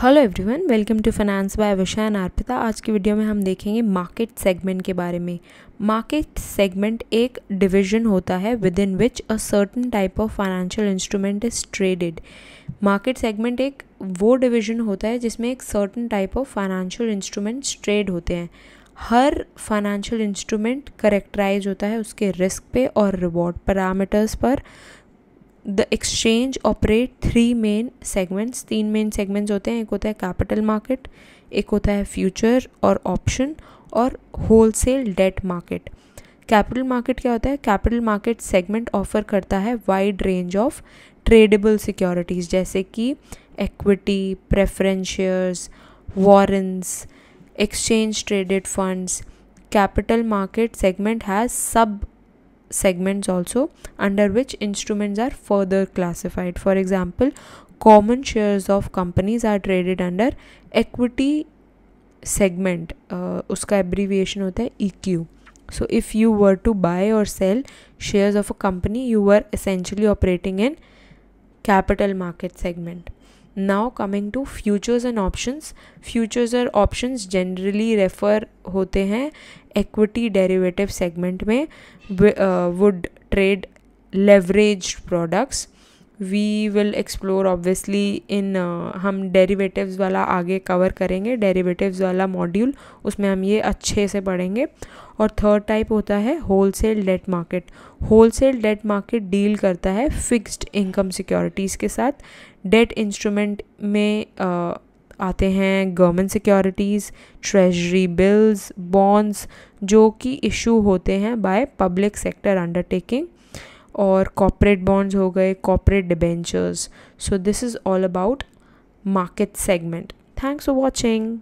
Hello everyone welcome to finance by Visha and Arpita आज की video में हम देखेंगे मार्केट सेगमेंट के बारे में मार्केट सेगमेंट एक डिवीजन होता है within which a certain type of financial instrument is traded market segment एक वो डिवीजन होता है जिसमें एक certain type of financial instruments trade होते हैं हर फाइनेंशियल इंस्ट्रूमेंट करेक्टराइज होता है उसके रिस्क पे और रिवॉर्ड पैरामीटर्स पर the exchange operate three main segments तीन मेन सेगमेंट्स होते हैं एक होता है कैपिटल मार्केट एक होता है फ्यूचर और ऑप्शन और wholesale debt market capital market क्या होता है कैपिटल मार्केट सेगमेंट ऑफर करता है wide range of tradable securities जैसे कि equity preference shares warrants exchange traded funds capital market segment has sub segments also under which instruments are further classified. For example, common shares of companies are traded under equity segment. Uh, उसका abbreviation होता है EQ. So if you were to buy or sell shares of a company, you were essentially operating in capital market segment. Now coming to futures and option futures and option generally refer होते हैं equity derivative segment में would trade leverage products we will explore obviously in हम derivatives वाला आगे cover करेंगे derivatives वाला module उसमें हम ये अच्छे से पढ़ेंगे और थर्ड टाइप होता है wholesale debt market wholesale debt market deal करता है फिक्स्ड इनकम सिक्योरिटीज़ के साथ डेट इंस्ट्रूमेंट में uh, आते हैं government securities treasury bills bonds जो कि इशू होते हैं बाय पब्लिक सेक्टर अंडरटेकिंग और कॉपरेट बॉन्ड्स हो गए corporate debentures so this is all about market segment thanks for watching